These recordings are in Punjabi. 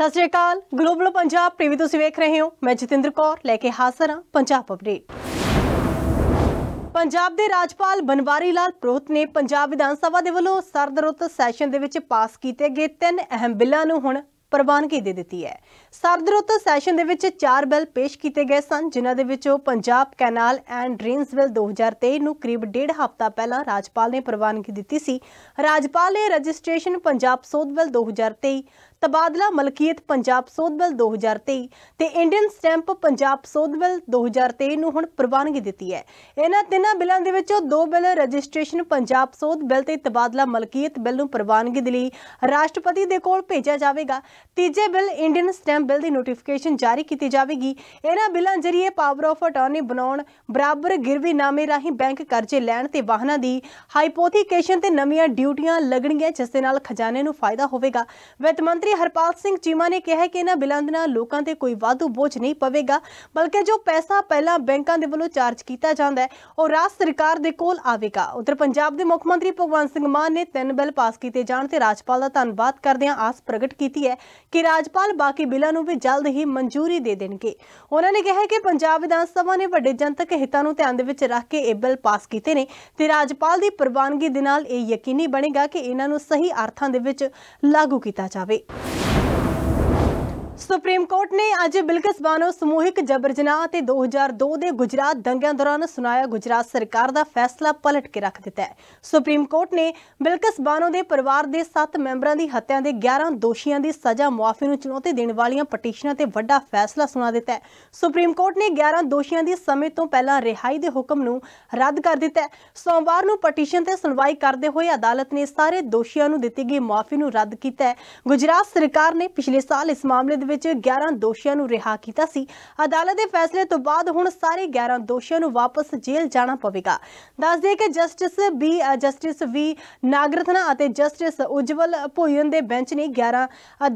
ਸਤਿ ਸ਼੍ਰੀ ਅਕਾਲ ਗਲੋਬਲ ਪੰਜਾਬ ਟੀਵੀ ਤੁਸੀਂ ਵੇਖ ਰਹੇ ਹੋ ਮੈਂ ਜਤਿੰਦਰ ਕੌਰ ਲੈ ਕੇ ਹਾਜ਼ਰ ਹਾਂ ਪੰਜਾਬ ਅਪਡੇਟ ਪੰਜਾਬ ਦੇ ਰਾਜਪਾਲ ਬਨਵਾਰੀ ਲਾਲ ਪ੍ਰੋਹਤ ਨੇ ਪੰਜਾਬ ਵਿਧਾਨ ਸਭਾ ਦੇ ਵੱਲੋਂ ਸਰਦਰੁੱਤ ਸੈਸ਼ਨ ਦੇ ਵਿੱਚ ਪਾਸ ਕੀਤੇ ਗਏ ਤਿੰਨ ਅਹਿਮ ਬਿੱਲਾਂ ਨੂੰ ਹੁਣ ਪ੍ਰਵਾਨਗੀ ਦੇ ਦਿੱਤੀ ਹੈ ਸਰਦਰੁੱਤ ਸੈਸ਼ਨ ਦੇ ਵਿੱਚ ਚਾਰ ਬਿੱਲ ਪੇਸ਼ ਕੀਤੇ ਗਏ ਸਨ ਜਿਨ੍ਹਾਂ ਦੇ ਵਿੱਚੋਂ Punjab canal and drains bill 2023 ਨੂੰ ਕਰੀਬ ਡੇਢ ਹਫ਼ਤਾ ਪਹਿਲਾਂ ਰਾਜਪਾਲ ਨੇ ਪ੍ਰਵਾਨਗੀ ਦਿੱਤੀ ਸੀ ਰਾਜਪਾਲ ਨੇ ਰਜਿਸਟ੍ਰੇਸ਼ਨ ਪੰਜਾਬ ਸੋਧ ਬਿੱਲ 2023 ਤਬਾਦਲਾ ਮਲਕੀਅਤ ਪੰਜਾਬ ਸੋਧਬਲ 2023 ਤੇ ਇੰਡੀਅਨ ਸਟੈਂਪ ਪੰਜਾਬ ਸੋਧਬਲ 2023 ਨੂੰ ਹੁਣ ਪ੍ਰਵਾਨਗੀ ਦਿੱਤੀ ਹੈ ਇਹਨਾਂ ਤਿੰਨਾਂ ਬਿੱਲਾਂ ਦੇ ਵਿੱਚੋਂ ਦੋ ਬਿੱਲ ਰਜਿਸਟ੍ਰੇਸ਼ਨ ਪੰਜਾਬ ਸੋਧ ਬਿੱਲ ਤੇ ਤਬਾਦਲਾ ਮਲਕੀਅਤ ਬਿੱਲ ਨੂੰ ਪ੍ਰਵਾਨਗੀ ਦੇ ਲਈ ਰਾਸ਼ਟਰਪਤੀ ਦੇ ਕੋਲ ਭੇਜਿਆ ਜਾਵੇਗਾ ਤੀਜੇ ਬਿੱਲ ਇੰਡੀਅਨ ਸਟੈਂਪ ਬਿੱਲ ਦੀ ਨੋਟੀਫਿਕੇਸ਼ਨ ਜਾਰੀ ਕੀਤੀ ਜਾਵੇਗੀ ਇਹਨਾਂ ਬਿੱਲਾਂ ਜ਼ਰੀਏ ਪਾਵਰ ਆਫ ਅਟਾਰਨੀ ਬਣਾਉਣ ਬਰਾਬਰ ਗਿਰਵੀ ਨਾਮੇ ਰਾਹੀਂ ਬੈਂਕ ਕਰਜ਼ੇ ਲੈਣ ਤੇ ਵਾਹਨਾਂ ਦੀ ਹਾਈਪੋਥੀਕੇਸ਼ਨ ਤੇ ਨਵੀਆਂ ਡਿਊਟੀਆਂ ਲੱਗਣਗੀਆਂ ਜਿਸ ਦੇ ਨਾਲ ਖਜ਼ਾਨੇ ਨੂੰ ਫਾਇਦਾ ਹੋਵੇਗਾ ਵਿੱਤ ਮੰਤਰੀ ਮੰਤਰੀ ਹਰਪਾਲ ਸਿੰਘ ਚੀਮਾ ਨੇ ਕਿਹਾ ਕਿ ਇਹਨਾਂ ਬਿਲਾਂ ਦੇ ਨਾਲ ਲੋਕਾਂ ਤੇ ਕੋਈ ਵਾਧੂ ਬੋਝ ਨਹੀਂ ਪਵੇਗਾ ਬਲਕਿ ਜੋ ਪੈਸਾ ਪਹਿਲਾਂ ਬੈਂਕਾਂ ਦੇ ਵੱਲੋਂ ਚਾਰਜ ਕੀਤਾ ਜਾਂਦਾ ਹੈ ਉਹ ਰਾਜ ਸਰਕਾਰ ਦੇ ਕੋਲ ਆਵੇਗਾ ਉਧਰ ਪੰਜਾਬ ਦੇ ਮੁੱਖ ਮੰਤਰੀ ਭਗਵੰਤ ਸਿੰਘ ਮਾਨ ਨੇ ਤਿੰਨ ਬਿੱਲ ਪਾਸ ਕੀਤੇ ਜਾਣ ਤੇ ਰਾਜਪਾਲ ਦਾ ਧੰਨਵਾਦ ਕਰਦਿਆਂ ਆਸ ਪ੍ਰਗਟ ਕੀਤੀ ਹੈ ਕਿ ਰਾਜਪਾਲ ਬਾਕੀ ਬਿੱਲਾਂ ਨੂੰ ਵੀ ਜਲਦ ਹੀ ਮਨਜ਼ੂਰੀ ਦੇ ਦੇਣਗੇ ਉਹਨਾਂ ਨੇ ਕਿਹਾ ਕਿ ਪੰਜਾਬ ਵਿਧਾਨ ਸਭਾ ਨੇ ਵੱਡੇ ਜਨਤਕ ਹਿੱਤਾਂ ਨੂੰ ਧਿਆਨ ਦੇ ਵਿੱਚ ਰੱਖ ਕੇ ਇਹ ਬਿੱਲ ਪਾਸ ਕੀਤੇ ਨੇ ਤੇ ਰਾਜਪਾਲ ਦੀ ਪ੍ਰਵਾਨਗੀ ਦੇ ਨਾਲ ਇਹ ਯਕੀਨੀ ਬਣੇਗਾ ਕਿ ਇਹਨਾਂ ਨੂੰ ਸਹੀ ਅਰਥਾਂ ਦੇ ਵਿੱਚ ਲਾਗੂ ਕੀਤਾ ਜਾਵੇ ਸੁਪਰੀਮ ਕੋਰਟ ਨੇ ਅੱਜ ਬਿਲਕਿਸ ਬਾਨੋ ਸਮੂਹਿਕ ਜਬਰ ਜਨਾਹ ਤੇ 2002 ਦੇ ਗੁਜਰਾਤ ਦੰਗਿਆਂ ਦੌਰਾਨ ਸੁਣਾਇਆ ਗੁਜਰਾਤ ਸਰਕਾਰ ਦਾ ਫੈਸਲਾ ਪਲਟ ਕੇ ਰੱਖ ਦਿੱਤਾ ਹੈ ਸੁਪਰੀਮ ਕੋਰਟ ਨੇ ਬਿਲਕਿਸ ਬਾਨੋ ਦੇ ਪਰਿਵਾਰ ਦੇ 7 ਮੈਂਬਰਾਂ ਦੀ ਹੱਤਿਆ ਦੇ 11 ਦੋਸ਼ੀਆਂ ਦੀ ਸਜ਼ਾ ਮੁਆਫੀ ਨੂੰ ਚੁਣੌਤੀ ਦੇਣ ਵਾਲੀਆਂ ਪਟੀਸ਼ਨਾਂ ਤੇ ਵੱਡਾ ਫੈਸਲਾ ਸੁਣਾ ਦਿੱਤਾ ਹੈ ਸੁਪਰੀਮ ਕੋਰਟ ਨੇ 11 ਦੋਸ਼ੀਆਂ ਦੀ ਸਮੇਂ ਤੋਂ ਪਹਿਲਾਂ ਰਿਹਾਈ ਦੇ ਹੁਕਮ ਨੂੰ ਰੱਦ ਕਰ ਦਿੱਤਾ ਹੈ ਸੋਮਵਾਰ ਨੂੰ ਪਟੀਸ਼ਨ ਤੇ ਸੁਣਵਾਈ ਕਰਦੇ ਹੋਏ ਅਦਾਲਤ ਨੇ ਸਾਰੇ ਦੋਸ਼ੀਆਂ ਨੂੰ ਦਿੱਤੀ ਗਈ ਮੁਆਫੀ ਨੂੰ ਰੱਦ ਕੀਤਾ ਹੈ ਗੁਜਰਾਤ ਸਰਕਾਰ ਨੇ ਪਿਛਲੇ ਸਾਲ ਇਸ ਮਾਮਲੇ ਦੇ ਵਿੱਚ ਵਿੱਚ 11 ਦੋਸ਼ੀਆਂ ਨੂੰ ਰਿਹਾ ਕੀਤਾ ਸੀ ਅਦਾਲਤ ਦੇ ਫੈਸਲੇ ਤੋਂ ਬਾਅਦ ਹੁਣ ਸਾਰੇ 11 ਦੋਸ਼ੀਆਂ ਨੂੰ ਵਾਪਸ ਜੇਲ੍ਹ ਜਾਣਾ ਪਵੇਗਾ ਦੱਸ ਕਿ justice B justice V Nagarathna ਅਤੇ ਜਸਟਿਸ ਉਜਵਲ ਭੋਇਨ ਦੇ ਬੈਂਚ ਨੇ 11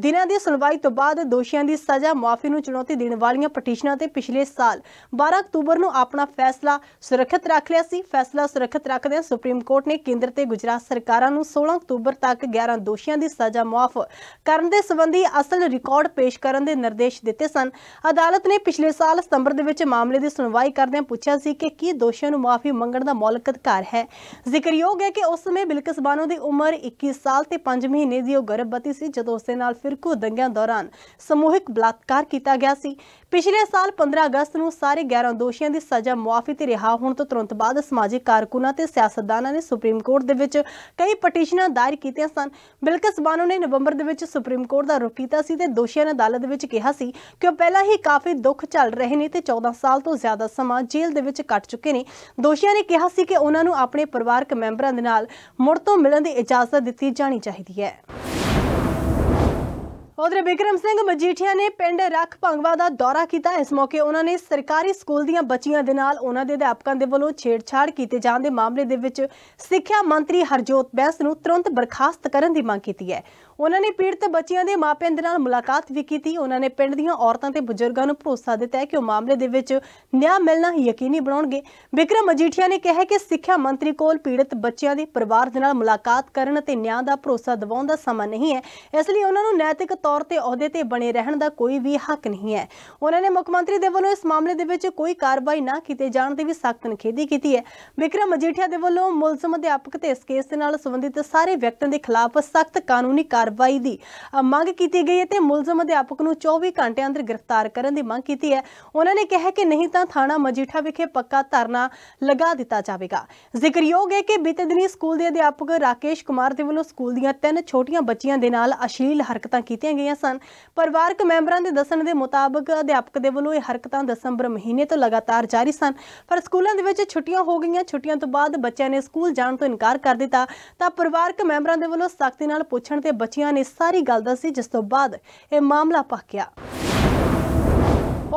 ਦਿਨਾਂ ਦੀ ਸੁਣਵਾਈ ਤੋਂ ਬਾਅਦ ਦੋਸ਼ੀਆਂ ਦੀ ਸਜ਼ਾ ਮਾਫੀ ਨੂੰ ਚੁਣੌਤੀ ਦੇਣ ਵਾਲੀਆਂ ਪਟੀਸ਼ਨਾਂ ਤੇ ਪਿਛਲੇ ਸਾਲ 12 ਅਕਤੂਬਰ ਨੂੰ ਆਪਣਾ ਫੈਸਲਾ ਸੁਰੱਖਿਅਤ ਰੱਖ ਲਿਆ ਸੀ ਫੈਸਲਾ ਸੁਰੱਖਿਅਤ ਰੱਖਦਿਆਂ ਸੁਪਰੀਮ ਕੋਰਟ ਨੇ ਕੇਂਦਰ ਤੇ ਗੁਜਰਾਤ ਸਰਕਾਰਾਂ ਨੂੰ 16 ਅਕਤੂਬਰ ਤੱਕ 11 ਦੋਸ਼ੀਆਂ ਦੀ ਸਜ਼ਾ ਮਾਫ ਕਰਨ ਦੇ ਸੰਬੰਧੀ ਅਸਲ ਰਿਕਾਰਡ ਪੇਸ਼ ਕਰਨ ਕਰਨ ਦੇ ਨਿਰਦੇਸ਼ ਦਿੱਤੇ ਸਨ ਅਦਾਲਤ ਨੇ ਪਿਛਲੇ ਸਾਲ ਸਤੰਬਰ ਦੇ ਵਿੱਚ ਮਾਮਲੇ ਦੀ ਸੁਣਵਾਈ ਕਰਦਿਆਂ ਪੁੱਛਿਆ ਸੀ ਕਿ ਕੀ ਦੋਸ਼ੀਆਂ ਨੂੰ ਮਾਫੀ ਮੰਗਣ ਦਾ ਮੌਲਿਕ ਅਧਿਕਾਰ ਹੈ ਜ਼ਿਕਰਯੋਗ ਹੈ ਕਿ ਉਸ ਸਮੇਂ ਬਿਲਕਿਸ ਬਾਨੋ ਦੀ ਉਮਰ 21 ਸਾਲ ਤੇ 5 ਮਹੀਨੇ ਦੀ ਉਹ ਗਰਭਵਤੀ ਸੀ ਜਦੋਂ ਉਸ ਦੇ ਨਾਲ ਫਿਰਕੂ ਦੰਗਿਆਂ ਦੌਰਾਨ ਸਮੂਹਿਕ ਬਲਾਤਕਾਰ ਕੀਤਾ ਗਿਆ ਸੀ ਪਿਛਲੇ ਸਾਲ 15 ਅਗਸਤ ਨੂੰ ਸਾਰੇ 11 ਦੋਸ਼ੀਆਂ ਦੀ ਸਜ਼ਾ ਮੁਆਫੀ ਤੇ ਰਿਹਾ ਹੋਣ ਤੋਂ ਤੁਰੰਤ ਬਾਅਦ ਸਮਾਜਿਕ ਕਾਰਕੁਨਾਂ ਤੇ ਸਿਆਸਤਦਾਨਾਂ ਨੇ ਸੁਪਰੀਮ ਕੋਰਟ ਦੇ ਵਿੱਚ ਕਈ ਪਟੀਸ਼ਨਾਂ ਦਾਇਰ ਕੀਤੀਆਂ ਸਨ ਬਿਲਕਿਸ ਬਾਨੋ ਨੇ ਨਵੰਬਰ ਦੇ ਵਿੱਚ ਸੁਪਰੀਮ ਕੋਰਟ ਦਾ ਰੁਖ ਕੀਤਾ ਸੀ ਤੇ ਦੋਸ਼ੀਆਂ ਨੇ ਅਦਾਲਤ ਦੇ ਵਿੱਚ ਕਿਹਾ ਸੀ ਕਿ ਉਹ ਪਹਿਲਾਂ ਹੀ ਕਾਫੀ ਦੁੱਖ ਚੱਲ ਰਹੇ ਨੇ ਤੇ 14 ਸਾਲ ਤੋਂ ਜ਼ਿਆਦਾ ਸਮਾਂ ਜੇਲ੍ਹ ਦੇ ਵਿੱਚ ਕੱਟ ਚੁੱਕੇ ਨੇ ਦੋਸ਼ੀਆਂ ਨੇ ਕਿਹਾ ਸੀ ਕਿ ਉਹਨਾਂ ਨੂੰ ਆਪਣੇ ਪਰਿਵਾਰਕ ਮੈਂਬਰਾਂ ਦੇ ਨਾਲ ਮੁੜ ਤੋਂ ਮਿਲਣ ਦੀ ਇਜਾਜ਼ਤ ਦਿੱਤੀ ਜਾਣੀ ਚਾਹੀਦੀ ਹੈ ਉਧਰ ਬਿਕਰਮ ਸਿੰਘ ਮਜੀਠੀਆ ਨੇ ਪਿੰਡ ਰੱਖ ਭੰਗਵਾ ਦਾ ਦੌਰਾ ਕੀਤਾ ਇਸ ਮੌਕੇ ਉਹਨਾਂ ਨੇ ਸਰਕਾਰੀ ਸਕੂਲ ਦੀਆਂ ਬੱਚੀਆਂ ਦੇ ਨਾਲ ਉਹਨਾਂ ਦੇ ਅਧਿਆਪਕਾਂ ਦੇ ਵੱਲੋਂ ਛੇੜਛਾੜ ਕੀਤੇ ਜਾਣ ਦੇ ਮਾਮਲੇ ਦੇ ਵਿੱਚ ਸਿੱਖਿਆ ਮੰਤਰੀ ਹਰਜੋਤ ਬੈਸ ਨੂੰ ਤੁਰੰਤ ਬਰਖਾਸਤ ਕਰਨ ਦੀ ਮੰਗ ਕੀਤੀ ਹੈ ਉਹਨਾਂ ਨੇ ਪੀੜਤ ਬੱਚੀਆਂ ਦੇ ਮਾਪਿਆਂ ਦੇ ਨਾਲ ਮੁਲਾਕਾਤ ਵੀ ਕੀਤੀ ਉਹਨਾਂ ਨੇ ਪਿੰਡ ਦੀਆਂ ਔਰਤਾਂ ਤੇ ਬਜ਼ੁਰਗਾਂ ਨੂੰ ਭਰੋਸਾ ਦਿੱਤਾ ਹੈ ਕਿ ਉਹ ਮਾਮਲੇ ਦੇ ਵਿੱਚ ਨਿਆਂ ਮਿਲਣਾ ਯਕੀਨੀ ਬਣਾਉਣਗੇ ਵਿਕਰਮ ਅਜੀਠੀਆ ਨੇ ਕਿਹਾ ਕਿ ਸਿੱਖਿਆ ਮੰਤਰੀ ਕੋਲ ਪੀੜਤ ਬੱਚਿਆਂ ਦੇ ਪਰਿਵਾਰ ਦੇ ਨਾਲ ਮੁਲਾਕਾਤ ਕਰਨ ਅਤੇ ਨਿਆਂ ਦਾ ਭਰੋਸਾ ਦਿਵਾਉਣ ਦਾ ਸਮਾਂ ਨਹੀਂ ਹੈ ਇਸ ਲਈ ਉਹਨਾਂ ਨੂੰ ਨੈਤਿਕ ਤੌਰ ਤੇ ਅਹੁਦੇ ਤੇ ਬਣੇ ਰਹਿਣ ਦਾ ਕੋਈ ਵੀ ਹੱਕ ਨਹੀਂ ਹੈ ਉਹਨਾਂ ਨੇ ਮੁੱਖ ਮੰਤਰੀ ਦੇ ਵੱਲੋਂ ਇਸ ਮਾਮਲੇ ਦੇ ਵਿੱਚ ਕੋਈ ਕਾਰਵਾਈ ਨਾ ਕੀਤੇ ਜਾਣ ਦੀ ਵੀ ਸਖਤ ਨਿਖੇਧੀ ਕੀਤੀ ਹੈ ਵਿਕਰਮ ਅਜੀਠੀਆ ਦੇ ਵੱਲੋਂ ਮੁਲਜ਼ਮ ਅਧਿਆਪਕ ਤੇ ਇਸ ਕੇਸ ਦੇ ਨਾਲ ਸੰਬੰਧਿਤ ਸਾਰੇ ਵਿਅਕਤੀਆਂ ਦੇ ਖਿਲਾਫ ਸਖਤ ਕਾਨੂੰਨੀ ਕਾਰਵਾਈ ਦੀ ਮੰਗ ਕੀਤੀ ਗਈ ਹੈ ਤੇ ਮੁਲਜ਼ਮ ਅਧਿਆਪਕ ਨੂੰ 24 ਘੰਟੇ ਅੰਦਰ ਗ੍ਰਿਫਤਾਰ ਕਰਨ ਦੀ ਮੰਗ ਕੀਤੀ ਹੈ ਉਹਨਾਂ ਨੇ ਕਿਹਾ ਕਿ ਨਹੀਂ ਤਾਂ ਥਾਣਾ ਮਜੀਠਾ ਵਿਖੇ ਪੱਕਾ ਧਰਨਾ ਲਗਾ ਦਿੱਤਾ ਜਾਵੇਗਾ ਜ਼ਿਕਰਯੋਗ ਹੈ ਕਿ ਬੀਤੇ ਦਿਨੀ ਸਕੂਲ ਦੇ ਅਧਿਆਪਕ ਰਾਕੇਸ਼ ਕੁਮਾਰ ਦੇ ਵੱਲੋਂ ਸਕੂਲ ਦੀਆਂ ਤਿੰਨ ਛੋਟੀਆਂ ਬੱਚੀਆਂ ਦੇ ਨਾਲ ਅਸ਼ਲੀਲ ਹਰਕਤਾਂ ਕੀਤੀਆਂ ਗਈਆਂ ਸਨ ਪਰਿਵਾਰਕ ਮੈਂਬਰਾਂ ਦੇ ਦੱਸਣ ਦੇ ਮੁਤਾਬਕ ਅਧਿਆਪਕ ਦੇ ਵੱਲੋਂ ਇਹ ਹਰਕਤਾਂ ਦਸੰਬਰ ਮਹੀਨੇ ਤੋਂ ਲਗਾਤਾਰ ਜਾਰੀ ਸਨ ਪਰ ਸਕੂਲਾਂ ਦੇ ਵਿੱਚ ਛੁੱਟੀਆਂ ਹੋ ਗਈਆਂ ਛੁੱਟੀਆਂ ਤੋਂ ਬਾਅਦ ਬੱਚਿਆਂ ਨੇ ਸਕੂਲ ਜਾਣ ਤੋਂ ਇਨਕਾਰ ਕਰ ਦਿੱਤਾ ਤਾਂ ਪਰਿਵਾਰਕ ਮੈਂਬਰਾਂ ਦੇ ਵੱਲੋਂ ਸਖਤੀ ਨਾਲ ਪੁੱਛਣ ਤੇ ਬੱਚੀਆਂ ਨੇ ਸਾਰੀ ਗੱਲ ਦੱਸੀ ਜਿਸ ਤੋਂ ਬਾਅਦ ਇਹ ਮਾਮਲਾ ਪੱਕਿਆ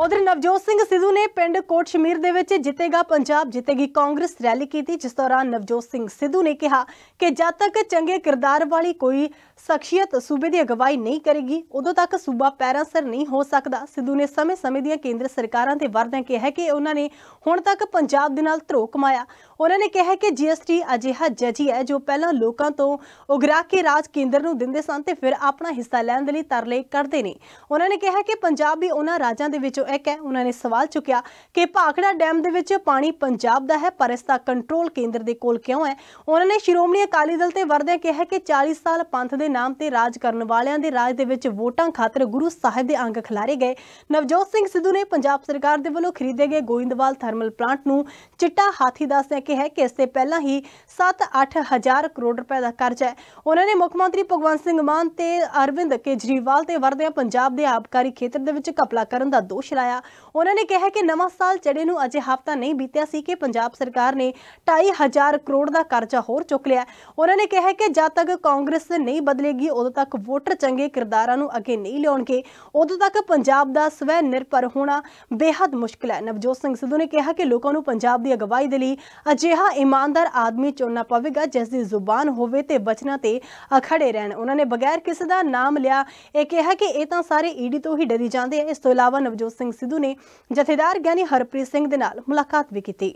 ਉਧਰ ਨਵਜੋਤ ਸਿੰਘ ਸਿੱਧੂ ਨੇ ਪਿੰਡ ਕੋਟ ਸ਼ਮੀਰ ਦੇ ਵਿੱਚ ਜਿੱਤੇਗਾ ਪੰਜਾਬ ਜਿੱਤੇਗੀ ਕਾਂਗਰਸ ਰੈਲੀ ਕੀਤੀ ਜਿਸ ਦੌਰਾਨ ਨਵਜੋਤ ਸਿੰਘ ਸਿੱਧੂ ਨੇ ਕਿਹਾ ਕਿ ਜਦ ਤੱਕ ਚੰਗੇ ਕਿਰਦਾਰ ਵਾਲੀ ਕੋਈ ਸ਼ਖਸੀਅਤ ਸੂਬੇ ਦੀ ਅਗਵਾਈ ਨਹੀਂ ਕਰੇਗੀ ਉਦੋਂ ਤੱਕ ਸੂਬਾ ਪੈਰਾਂ ਸਰ ਨਹੀਂ ਹੋ ਸਕਦਾ ਸਿੱਧੂ ਨੇ ਸਮੇਂ-ਸਮੇਂ ਦੀਆਂ ਕੇਂਦਰ ਸਰਕਾਰਾਂ ਤੇ ਵਰਦਿਆਂ ਕਿਹਾ ਕਿ ਉਹਨਾਂ ਨੇ ਹੁਣ ਤੱਕ ਪੰਜਾਬ ਦੇ ਨਾਲ ਧਰੋ ਕਮਾਇਆ ਉਹਨਾਂ ਨੇ ਕਿਹਾ ਕਿ ਜੀਐਸਟੀ ਅਜਿਹਾ ਜਜੀ ਹੈ ਜੋ ਪਹਿਲਾਂ ਲੋਕਾਂ ਤੋਂ ਉਗਰਾ ਕੇ ਰਾਜ ਕੇਂਦਰ ਨੂੰ ਦਿੰਦੇ ਸਨ ਤੇ ਫਿਰ ਆਪਣਾ ਹਿੱਸਾ ਲੈਣ ਦੇ ਲਈ ਤਰਲੇ ਕਰਦੇ ਨੇ ਉਹਨਾਂ ਨੇ ਕਿਹਾ ਕਿ ਪੰਜਾਬ ਵੀ ਉਹਨਾਂ ਰਾਜਾਂ ਦੇ ਵਿੱਚੋਂ ਇੱਕ ਹੈ ਉਹਨਾਂ ਨੇ ਸਵਾਲ ਚੁੱਕਿਆ ਕਿ ਭਾਖੜਾ ਡੈਮ ਦੇ ਵਿੱਚ ਪਾਣੀ ਪੰਜਾਬ ਦਾ ਹੈ ਪਰ ਇਸ ਦਾ ਕੰਟਰੋਲ ਕੇਂਦਰ ਦੇ ਕੋਲ ਕਿਉਂ ਹੈ ਉਹਨਾਂ ਨੇ ਸ਼੍ਰੋਮਣੀ ਅਕਾਲੀ ਦਲ ਤੇ ਵਰਦਿਆਂ ਕਿਹਾ ਕਿ 40 ਸਾਲ ਪੰਥ ਦੇ ਨਾਮ ਤੇ ਰਾਜ ਕਰਨ ਵਾਲਿਆਂ ਦੇ ਰਾਜ ਦੇ ਵਿੱਚ ਵੋਟਾਂ ਖਾਤਰ ਗੁਰੂ ਸਾਹਿਬ ਦੇ ਅੰਗ ਖਿਲਾਰੇ ਗਏ ਨਵਜੋਤ ਸਿੰਘ ਸਿੱਧੂ ਨੇ ਪੰਜਾਬ ਸਰਕਾਰ ਦੇ ਵੱਲੋਂ ਖਰੀਦੇ ਗਏ ਗੋਇੰਦਵਾਲ ਥਰਮਲ ਪਲਾਂਟ ਨੂੰ ਚਿੱਟਾ ਹਾਥੀ ਦੱਸਦਿਆਂ ਕਿਹਾ ਕਿ ਇਸ ਤੋਂ ਪਹਿਲਾਂ ਹੀ 7-8000 ਕਰੋੜ ਰੁਪਏ ਦਾ ਕਰਜ਼ਾ ਹੈ ਉਹਨਾਂ ਨੇ ਮੁੱਖ ਮੰਤਰੀ ਭਗਵੰਤ ਸਿੰਘ ਮਾਨ ਤੇ ਅਰਵਿੰਦ ਕੇਜਰੀਵਾਲ ਤੇ ਵਰਦਿਆਂ ਪੰਜਾਬ ਦੇ ਆਪਕਾਰੀ ਖੇਤਰ ਦੇ ਵਿੱਚ ਕਪਲਾ ਕਰਨ ਦਾ ਦੋਸ਼ ਲਾਇਆ ਉਹਨਾਂ ਨੇ ਕਿਹਾ ਕਿ ਨਵਾਂ ਸਾਲ ਚੜੇ ਨੂੰ ਅਜੇ ਹਫ਼ਤਾ ਨਹੀਂ ਬੀਤਿਆ ਸੀ ਕਿ ਪੰਜਾਬ ਸਰਕਾਰ ਨੇ 2500 ਕਰੋੜ ਦਾ ਕਰਜ਼ਾ ਹੋਰ ਚੁੱਕ ਲਿਆ ਉਹਨਾਂ ਨੇ ਕਿਹਾ ਕਿ ਜਦ ਤੱਕ ਕਾਂਗਰਸ ਨਹੀਂ ਬਦਲੇਗੀ ਉਦੋਂ ਤੱਕ ਵੋਟਰ ਚੰਗੇ ਕਿਰਦਾਰਾਂ ਨੂੰ ਅੱਗੇ ਨਹੀਂ ਲਿਆਉਣਗੇ ਉਦੋਂ ਤੱਕ ਪੰਜਾਬ ਦਾ ਸਵੈ ਨਿਰਭਰ ਹੋਣਾ ਬੇहद ਮੁਸ਼ਕਲ ਹੈ ਨਵਜੋਤ ਸਿੰਘ ਸਿੱਧੂ ਨੇ ਕਿਹਾ ਕਿ ਲੋਕਾਂ ਨੂੰ ਪੰਜਾਬ ਦੀ ਅਗਵਾਈ ਦੇ ਲਈ ਅਜਿਹਾ ਇਮਾਨਦਾਰ ਆਦਮੀ ਚੋਣਾ ਪਵੇਗਾ ਜਿਸ ਦੀ ਜ਼ੁਬਾਨ ਹੋਵੇ ਤੇ ਬਚਨਾਂ ਤੇ ਅਖੜੇ ਰਹਿਣ ਉਹਨਾਂ ਨੇ ਬਗੈਰ ਕਿਸੇ ਦਾ ਨਾਮ ਲਿਆ ਇਹ ਕਿਹਾ ਕਿ ਇਹ ਤਾਂ ਸਾਰੇ ਈਡੀ ਤੋਂ ਹੀ ਡਰੀ ਜਾਂਦੇ ਆ ਇਸ ਤੋਂ ਇਲਾਵਾ ਨਵਜੋਤ ਸਿੰਘ ਸਿੱਧੂ ਨੇ ਜਥੇਦਾਰ ਗਿਆਨੀ ਹਰਪ੍ਰੀਤ ਸਿੰਘ ਦੇ ਨਾਲ ਮੁਲਾਕਾਤ ਵੀ ਕੀਤੀ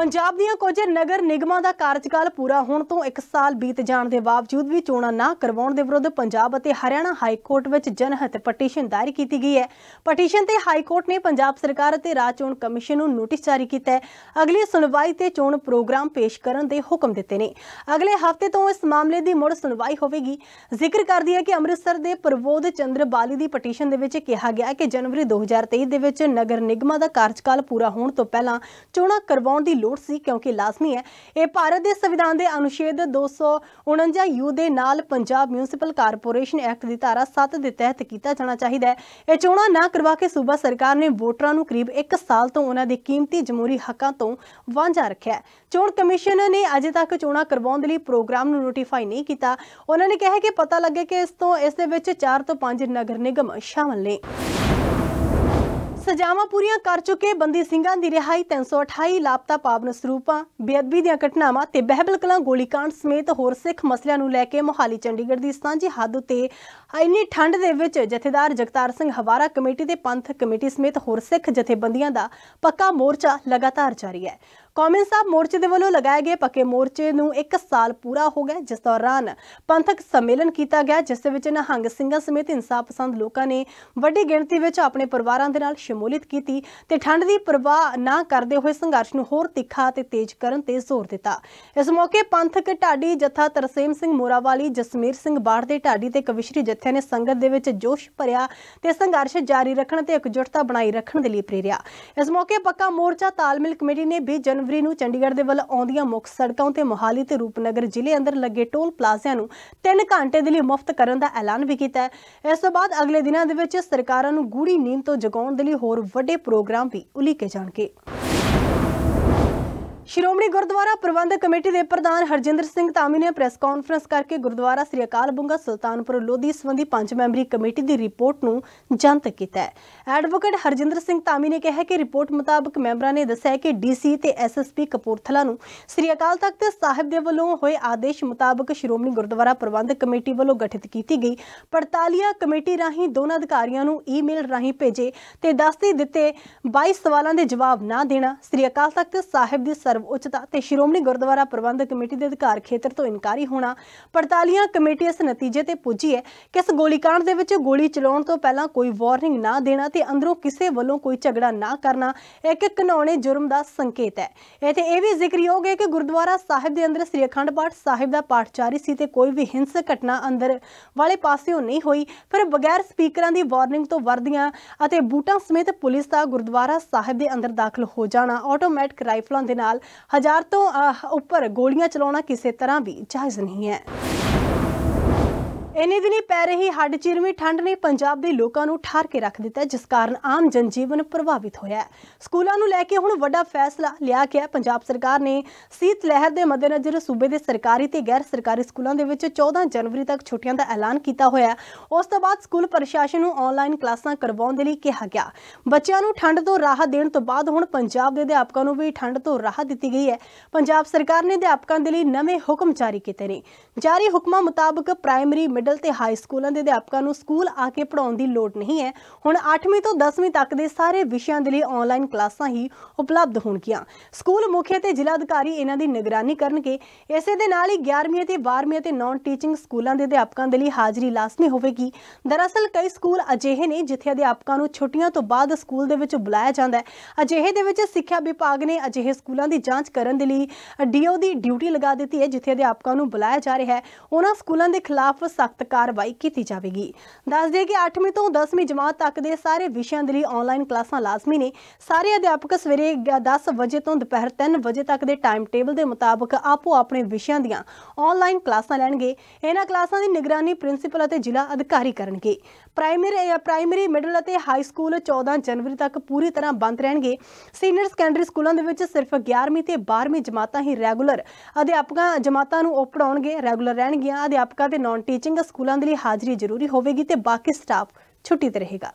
ਪੰਜਾਬ ਦੀਆਂ ਕੁਝ ਨਗਰ ਨਿਗਮਾਂ ਦਾ ਕਾਰਜਕਾਲ ਪੂਰਾ ਹੋਣ ਤੋਂ 1 ਸਾਲ ਬੀਤ ਜਾਣ ਦੇ ਬਾਵਜੂਦ ਵੀ ਚੋਣਾਂ ਨਾ ਕਰਵਾਉਣ ਦੇ ਵਿਰੁੱਧ ਪੰਜਾਬ ਅਤੇ ਹਰਿਆਣਾ ਹਾਈ ਕੋਰਟ ਵਿੱਚ ਜਨਹਿਤ ਪਟੀਸ਼ਨ ਦਾਇਰ ਕੀਤੀ ਗਈ ਹੈ ਪਟੀਸ਼ਨ ਤੇ ਹਾਈ ਕੋਰਟ ਨੇ ਪੰਜਾਬ ਸਰਕਾਰ ਅਤੇ ਰਾਜ ਚੋਣ ਕਮਿਸ਼ਨ ਨੂੰ ਨੋਟਿਸ ਜਾਰੀ ਕੀਤਾ ਹੈ ਅਗਲੀ ਸੁਣਵਾਈ ਤੇ ਚੋਣ ਪ੍ਰੋਗਰਾਮ ਪੇਸ਼ ਕਰਨ ਦੇ ਹੁਕਮ ਦਿੱਤੇ ਨੇ ਅਗਲੇ ਹਫ਼ਤੇ ਤੋਂ ਇਸ ਮਾਮਲੇ ਦੀ ਮੁੜ ਸੁਣਵਾਈ ਹੋਵੇਗੀ ਜ਼ਿਕਰ ਕਰਦੀ ਹੈ ਕਿ ਅੰਮ੍ਰਿਤਸਰ ਦੇ ਪ੍ਰਵੋਧ ਚੰਦਰ ਬਾਲੀ ਦੀ ਪਟੀਸ਼ਨ ਦੇ ਵਿੱਚ ਕਿਹਾ ਗਿਆ ਕਿ ਜਨਵਰੀ 2023 ਦੇ ਵਿੱਚ ਨਗਰ ਨਿਗਮਾਂ ਦਾ ਕਾਰਜਕਾਲ ਪੂਰਾ ਹੋਣ ਤੋਂ ਪਹਿਲਾਂ ਚੋਣਾਂ ਕਰਵਾਉਣ ਦੀ ਲੋੜ ਸੀ ਕਿਉਂਕਿ ਲਾਜ਼ਮੀ ਹੈ ਇਹ ਭਾਰਤ ਦੇ ਸੰਵਿਧਾਨ ਦੇ ਅਨੁਛੇਦ 249 ਯੂ ਦੇ ਨਾਲ ਪੰਜਾਬ ਮਿਊਨਿਸਪਲ ਕਾਰਪੋਰੇਸ਼ਨ ਐਕਟ ਦੀ ਧਾਰਾ 7 ਦੇ ਤਹਿਤ ਕੀਤਾ ਜਾਣਾ ਚਾਹੀਦਾ ਹੈ ਇਹ ਚੋਣਾਂ ਨਾ ਕਰਵਾ ਕੇ ਸੂਬਾ ਸਰਕਾਰ ਨੇ ਵੋਟਰਾਂ ਨੂੰ ਕਰੀਬ 1 ਸਾਲ ਤੋਂ ਉਹਨਾਂ ਦੇ ਕੀਮਤੀ ਜਮਹੂਰੀ ਹੱਕਾਂ ਤੋਂ ਵਾਂਝਾ ਰੱਖਿਆ ਚੋਣ ਕਮਿਸ਼ਨ ਨੇ ਅਜੇ ਤੱਕ ਚੋਣਾਂ ਕਰਵਾਉਣ ਦੇ ਲਈ ਪ੍ਰੋਗਰਾਮ ਨੂੰ ਨੋਟੀਫਾਈ ਨਹੀਂ ਕੀਤਾ ਉਹਨਾਂ ਨੇ ਕਿਹਾ ਕਿ ਪਤਾ ਲੱਗੇ ਕਿ ਇਸ ਤੋਂ ਇਸ ਦੇ ਵਿੱਚ 4 ਤੋਂ 5 ਨਗਰ ਨਿਗਮ ਸ਼ਾਮਲ ਨੇ ਸਜ਼ਾਵਾਂ ਪੂਰੀਆਂ ਕਰ ਚੁੱਕੇ ਬੰਦੀ ਸਿੰਘਾਂ ਦੀ ਰਿਹਾਈ 328 ਲਾਪਤਾ ਪਾਵਨ ਸਰੂਪਾਂ ਬੇਅਦਬੀ ਦੀਆਂ ਘਟਨਾਵਾਂ ਤੇ ਬਹਿਬਲ ਕਲਾਂ ਗੋਲੀकांड ਸਮੇਤ ਹੋਰ ਸਿੱਖ ਮਸਲਿਆਂ ਨੂੰ ਲੈ ਕੇ ਮੋਹਾਲੀ ਚੰਡੀਗੜ੍ਹ ਦੀ ਸਾਂਝੀ ਹੱਦ ਉਤੇ ਇੰਨੀ ਠੰਡ ਦੇ ਵਿੱਚ ਜਥੇਦਾਰ ਜਗਤਾਰ ਸਿੰਘ ਹਵਾਰਾ ਕਮੇਟੀ ਤੇ ਪੰਥ ਕਮੇਟੀ ਸਮੇਤ ਹੋਰ ਸਿੱਖ ਜਥੇਬੰਦੀਆਂ ਦਾ ਪੱਕਾ ਮੋਰਚਾ ਲਗਾਤਾਰ ਜਾਰੀ ਹੈ ਕੌਮਨ ਸਾਹਿਬ ਮੋਰਚੇ ਦੇ ਵੱਲੋਂ ਲਗਾਏ ਗਏ ਪੱਕੇ ਮੋਰਚੇ ਨੂੰ 1 ਸਾਲ ਪੂਰਾ ਹੋ ਗਿਆ ਜਿਸ ਦੌਰਾਨ ਪੰਥਕ ਸੰਮੇਲਨ ਕੀਤਾ ਗਿਆ ਜਿਸ ਦੇ ਵਿੱਚ ਨਹੰਗ ਸਿੰਘਾਂ ਸਮੇਤ ਇਨਸਾਫ ਪਸੰਦ ਲੋਕਾਂ ਨੇ ਵੱਡੀ ਗਿਣਤੀ ਵਿੱਚ ਆਪਣੇ ਪਰਿਵਾਰਾਂ ਦੇ ਨਾਲ ਸ਼ਮੂਲੀਅਤ ਕੀਤੀ ਤੇ ਠੰਡ ਦੀ ਪਰਵਾਹ ਨਾ ਕਰਦੇ ਹੋਏ ਸੰਘਰਸ਼ ਨੂੰ ਹੋਰ ਤਿੱਖਾ ਤੇ ਤੇਜ਼ ਕਰਨ ਤੇ ਜ਼ੋਰ ਦਿੱਤਾ ਇਸ ਮੌਕੇ ਪੰਥਕ ਢਾਡੀ ਜਥਾ ਤਰਸੇਮ ਸਿੰਘ ਮੋਰਾਵਾਲੀ ਜਸਮੀਰ ਸਿੰਘ ਬਾੜ ਦੇ ਢਾਡੀ ਤੇ ਕਵਿਸ਼ਰੀ ਜਥਿਆਂ ਨੇ ਸੰਗਤ ਦੇ ਵਿੱਚ ਜੋਸ਼ ਭਰਿਆ ਤੇ ਸੰਘਰਸ਼ ਜਾਰੀ ਰੱਖਣ ਤੇ ਇਕਜੁੱਟਤਾ ਬਣਾਈ ਰੱਖਣ ਦੇ ਲਈ ਪ੍ਰੇਰਿਆ ਇਸ ਮੌਕੇ ਪੱਕਾ ਮੋਰਚਾ ਤਾਲਮਿਲ ਕਮੇਟੀ ਨੇ ਵੀ ਜਨ ਜਨਵਰੀ ਨੂੰ ਚੰਡੀਗੜ੍ਹ ਦੇ ਵੱਲ ਆਉਂਦੀਆਂ ਮੁੱਖ ਸੜਕਾਂ ਤੇ ਮੋਹਾਲੀ ਤੇ ਰੂਪਨਗਰ ਜ਼ਿਲ੍ਹੇ ਅੰਦਰ ਲੱਗੇ ਟੋਲ ਪਲਾਜ਼ਿਆਂ ਨੂੰ 3 ਘੰਟੇ ਦੇ ਲਈ ਮੁਫਤ ਕਰਨ ਦਾ ਐਲਾਨ ਵੀ ਕੀਤਾ ਹੈ ਇਸ ਤੋਂ ਬਾਅਦ ਅਗਲੇ ਦਿਨਾਂ ਦੇ ਵਿੱਚ ਸਰਕਾਰਾਂ ਨੂੰ ਗੂੜੀ ਨੀਂਦ ਤੋਂ ਜਗਾਉਣ ਦੇ ਲਈ ਹੋਰ ਵੱਡੇ ਪ੍ਰੋਗਰਾਮ ਵੀ ਉਲੀਕੇ ਜਾਣਗੇ ਸ਼੍ਰੋਮਣੀ ਗੁਰਦੁਆਰਾ ਪ੍ਰਬੰਧਕ ਕਮੇਟੀ ਦੇ ਪ੍ਰਧਾਨ ਹਰਜਿੰਦਰ ਸਿੰਘ ਧਾਮੀ ਨੇ ਪ੍ਰੈਸ ਕਾਨਫਰੰਸ ਕਰਕੇ ਗੁਰਦੁਆਰਾ ਸ੍ਰੀ ਅਕਾਲ ਬੁੰਗਾ ਸੁਲਤਾਨਪੁਰ ਲੋਧੀ ਸੰਬੰਧੀ ਪੰਜ ਮੈਂਬਰੀ ਕਮੇਟੀ ਦੀ ਰਿਪੋਰਟ ਨੂੰ ਜਨਤਕ ਕੀਤਾ ਹੈ ਐਡਵੋਕੇਟ ਹਰਜਿੰਦਰ ਸਿੰਘ ਧਾਮੀ ਨੇ ਕਿਹਾ ਕਿ ਰਿਪੋਰਟ ਮੁਤਾਬਕ ਮੈਂਬਰਾਂ ਨੇ ਦੱਸਿਆ ਕਿ ਡੀਸੀ ਤੇ ਐਸਐਸਪੀ ਕਪੂਰਥਲਾ ਨੂੰ ਸ੍ਰੀ ਅਕਾਲ ਤਖਤ ਸਾਹਿਬ ਦੇ ਵੱਲੋਂ ਹੋਏ ਆਦੇਸ਼ ਮੁਤਾਬਕ ਸ਼੍ਰੋਮਣੀ ਗੁਰਦੁਆਰਾ ਪ੍ਰਬੰਧਕ ਕਮੇਟੀ ਵੱਲੋਂ ਗਠਿਤ ਕੀਤੀ ਗਈ ਪੜਤਾਲੀਆ ਕਮੇਟੀ ਰਾਹੀਂ ਦੋਨਾਂ ਅਧਿਕਾਰੀਆਂ ਨੂੰ ਈਮੇਲ ਰਾਹੀਂ ਭੇਜੇ ਤੇ ਦੱਸਦੇ ਦਿੱਤੇ 22 ਸਵਾਲਾਂ ਦੇ ਜਵਾਬ ਨਾ ਦੇਣਾ ਸ੍ਰੀ ਅਕਾਲ ਤਖਤ ਸਾਹਿਬ ਦੀ ਸਰ ਸਰਵਉੱਚਤਾ ਤੇ ਸ਼੍ਰੋਮਣੀ ਗੁਰਦੁਆਰਾ ਪ੍ਰਬੰਧਕ ਕਮੇਟੀ ਦੇ ਅਧਿਕਾਰ ਖੇਤਰ ਤੋਂ ਇਨਕਾਰੀ ਹੋਣਾ ਪੜਤਾਲੀਆਂ ਕਮੇਟੀ ਇਸ ਨਤੀਜੇ ਤੇ ਪੁੱਜੀ ਹੈ ਕਿ ਇਸ ਗੋਲੀकांड ਦੇ ਵਿੱਚ ਗੋਲੀ ਚਲਾਉਣ ਤੋਂ ਪਹਿਲਾਂ ਕੋਈ ਵਾਰਨਿੰਗ ਨਾ ਦੇਣਾ ਤੇ ਅੰਦਰੋਂ ਕਿਸੇ ਵੱਲੋਂ ਕੋਈ ਝਗੜਾ ਨਾ ਕਰਨਾ ਇੱਕ ਘਨੌਣੇ ਜੁਰਮ ਦਾ ਸੰਕੇਤ ਹੈ ਇਥੇ ਇਹ ਵੀ ਜ਼ਿਕਰਯੋਗ ਹੈ ਕਿ ਗੁਰਦੁਆਰਾ ਸਾਹਿਬ ਦੇ ਅੰਦਰ ਸ੍ਰੀ ਅਖੰਡ ਪਾਠ ਸਾਹਿਬ ਦਾ ਪਾਠ ਜਾਰੀ ਸੀ ਤੇ ਕੋਈ ਵੀ ਹਿੰਸਕ ਘਟਨਾ ਅੰਦਰ ਵਾਲੇ ਪਾਸਿਓਂ ਨਹੀਂ ਹੋਈ ਫਿਰ ਬਗੈਰ ਸਪੀਕਰਾਂ ਦੀ ਵਾਰਨਿੰਗ ਤੋਂ ਵਰਦੀਆਂ ਅਤੇ ਬੂਟਾਂ ਸਮੇਤ ਪੁਲਿਸ ਦਾ ਗੁਰਦੁਆਰਾ ਸਾਹਿਬ ਦੇ ਅੰਦਰ ਦਾਖਲ ਹੋ ਜਾਣਾ ਆਟੋਮੈਟਿਕ ਰਾਈਫਲਾਂ ਦੇ ਨਾਲ ਹਜ਼ਾਰ ਤੋਂ ਉੱਪਰ ਗੋਲੀਆਂ ਚਲਾਉਣਾ ਕਿਸੇ ਤਰ੍ਹਾਂ ਵੀ ਜਾਇਜ਼ ਨਹੀਂ ਹੈ ਇਨੇ ਦਿਨੀ ਪੈ ਰਹੀ ਹੱਡ ਚਿਰਮੀ ਠੰਡ ਨੇ ਪੰਜਾਬ ਦੇ ਲੋਕਾਂ ਨੂੰ ਠਾਰ ਕੇ ਰੱਖ ਦਿੱਤਾ ਜਿਸ ਕਾਰਨ ਆਮ ਜਨਜੀਵਨ ਪ੍ਰਭਾਵਿਤ ਹੋਇਆ ਸਕੂਲਾਂ ਨੂੰ ਲੈ ਕੇ ਹੁਣ ਵੱਡਾ ਫੈਸਲਾ ਲਿਆ ਗਿਆ ਪੰਜਾਬ ਸਰਕਾਰ ਨੇ ਸੀਤ ਲਹਿਰ ਦੇ ਮੱਦੇਨਜ਼ਰ ਸੂਬੇ ਦੇ ਸਰਕਾਰੀ ਤੇ ਗੈਰ ਸਰਕਾਰੀ ਸਕੂਲਾਂ ਦੇ ਵਿੱਚ 14 ਜਨਵਰੀ ਤੱਕ ਛੁੱਟੀਆਂ ਦਾ ਐਲਾਨ ਕੀਤਾ ਹੋਇਆ ਉਸ ਤੋਂ ਬਾਅਦ ਸਕੂਲ ਪ੍ਰਸ਼ਾਸਨ ਨੂੰ ਆਨਲਾਈਨ ਕਲਾਸਾਂ ਕਰਵਾਉਣ ਦੇ ਲਈ ਕਿਹਾ ਗਿਆ ਬੱਚਿਆਂ ਨੂੰ ਠੰਡ ਤੋਂ ਰਾਹਤ ਦੇਣ ਤੋਂ ਬਾਅਦ ਹੁਣ ਪੰਜਾਬ ਦੇ ਅਧਿਆਪਕਾਂ ਨੂੰ ਵੀ ਠੰਡ ਤੋਂ ਰਾਹਤ ਦਿੱਤੀ ਗਈ ਹੈ ਪੰਜਾਬ ਸਰਕਾਰ ਨੇ ਅਧਿਆਪਕਾਂ ਦੇ ਲਈ ਨਵੇਂ ਹੁਕਮ ਜਾਰੀ ਕੀਤੇ ਨੇ ਜਾਰੀ ਹੁਕਮਾਂ ਮੁਤਾਬਕ ਪ੍ਰਾਇਮਰੀ ਮਿਡਲ ਤੇ ਹਾਈ ਸਕੂਲਾਂ ਦੇ ਅਧਿਆਪਕਾਂ ਨੂੰ ਸਕੂਲ ਆ ਕੇ ਪੜਾਉਣ ਦੀ ਲੋੜ ਨਹੀਂ ਹੈ ਹੁਣ 8ਵੀਂ ਤੋਂ 10ਵੀਂ ਤੱਕ ਦੇ ਸਾਰੇ ਵਿਸ਼ਿਆਂ ਦੇ ਲਈ ਆਨਲਾਈਨ ਕਲਾਸਾਂ ਹੀ ਉਪਲਬਧ ਹੋਣਗੀਆਂ ਸਕੂਲ ਮੁਖੀ ਤੇ ਜ਼ਿਲ੍ਹਾ ਅਧਿਕਾਰੀ ਇਹਨਾਂ ਦੀ ਨਿਗਰਾਨੀ ਕਰਨਗੇ ਇਸੇ ਦੇ ਨਾਲ ਹੀ 11ਵੀਂ ਤੇ 12ਵੀਂ ਤੇ ਨਾਨ ਟੀਚਿੰਗ ਸਕੂਲਾਂ ਦੇ ਅਧਿਆਪਕਾਂ ਦੇ ਲਈ ਹਾਜ਼ਰੀ ਲਾਜ਼ਮੀ ਹੋਵੇਗੀ ਦਰਅਸਲ ਕਈ ਸਕੂਲ ਅਜਿਹੇ ਨੇ ਜਿੱਥੇ ਅਧਿਆਪਕਾਂ ਨੂੰ ਛੁੱਟੀਆਂ ਤੋਂ ਬਾਅਦ ਸਕੂਲ ਦੇ ਵਿੱਚ ਬੁਲਾਇਆ ਜਾਂਦਾ ਹੈ ਅਜਿਹੇ ਦੇ ਵਿੱਚ ਸਿੱਖਿਆ ਵਿਭਾਗ ਨੇ ਅਜਿਹੇ ਸਕੂਲਾਂ ਦੀ ਜਾਂਚ ਕਰਨ ਦੇ ਲਈ ਡੀਓ ਦੀ ਡਿਊਟੀ ਲਗਾ ਦਿੱਤੀ ਹੈ ਜਿੱਥੇ ਅਧਿਆਪਕਾਂ ਨੂੰ ਬੁਲਾਇਆ ਜਾ ਰਿਹਾ ਹੈ ਉਹਨਾਂ ਸਕੂਲਾਂ ਦੇ ਖਿਲਾਫ ਸਖਤ ਕਾਰਵਾਈ ਕੀਤੀ ਜਾਵੇਗੀ ਦੱਸ ਦਈਏ ਕਿ 8ਵੀਂ ਤੋਂ 10ਵੀਂ ਜਮਾਤ ਤੱਕ ਦੇ ਸਾਰੇ ਵਿਸ਼ਿਆਂ ਦੇ ਲਈ ਆਨਲਾਈਨ ਕਲਾਸਾਂ ਲਾਜ਼ਮੀ ਨੇ ਸਾਰੇ ਅਧਿਆਪਕ ਸਵੇਰੇ 10 ਵਜੇ ਤੋਂ ਦੁਪਹਿਰ 3 ਵਜੇ ਤੱਕ ਦੇ ਟਾਈਮ ਟੇਬਲ ਦੇ ਮੁਤਾਬਕ ਆਪੋ ਆਪਣੇ ਵਿਸ਼ਿਆਂ ਦੀਆਂ ਆਨਲਾਈਨ ਕਲਾਸਾਂ ਲੈਣਗੇ ਇਹਨਾਂ ਕਲਾਸਾਂ ਦੀ ਨਿਗਰਾਨੀ ਪ੍ਰਿੰਸੀਪਲ ਅਤੇ ਜ਼ਿਲ੍ਹਾ ਅਧਿਕਾਰੀ ਕਰਨਗੇ ਪ੍ਰਾਇਮਰੀ ਪ੍ਰਾਇਮਰੀ ਮਿਡਲ ਅਤੇ ਹਾਈ ਸਕੂਲ 14 ਜਨਵਰੀ ਤੱਕ ਪੂਰੀ ਤਰ੍ਹਾਂ ਬੰਦ ਰਹਿਣਗੇ ਸੀਨੀਅਰ ਸੈਕੰਡਰੀ ਸਕੂਲਾਂ ਦੇ ਵਿੱਚ ਸਿਰਫ 11ਵੀਂ ਤੇ 12ਵੀਂ ਜਮਾਤਾਂ ਹੀ ਰੈਗੂਲਰ ਅਧਿਆਪਕਾਂ ਜਮਾਤਾਂ ਨੂੰ ਉਹ ਪੜਾਉਣਗੇ ਰੈਗੂਲਰ ਰਹਿਣਗੀਆਂ ਅਧਿਆਪਕਾਂ ਤੇ ਨਾਨ ਟੀਚਿੰਗ ਸਕੂਲਾਂ ਦੇ ਲਈ ਹਾਜ਼ਰੀ ਜ਼ਰੂਰੀ ਹੋਵੇਗੀ ਤੇ ਬਾਕੀ ਸਟਾਫ ਛੁੱਟੀ ਤੇ ਰਹੇਗਾ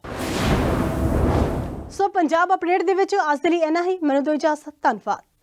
ਸੋ ਪੰਜਾਬ ਅਪਡੇਟ ਦੇ ਵਿੱਚ ਅੱਜ ਲਈ ਇਹਨਾਂ ਹੀ ਮੈਨੂੰ ਦੋ ਇਜਾਜ਼ਤ ਧੰਨਵਾਦ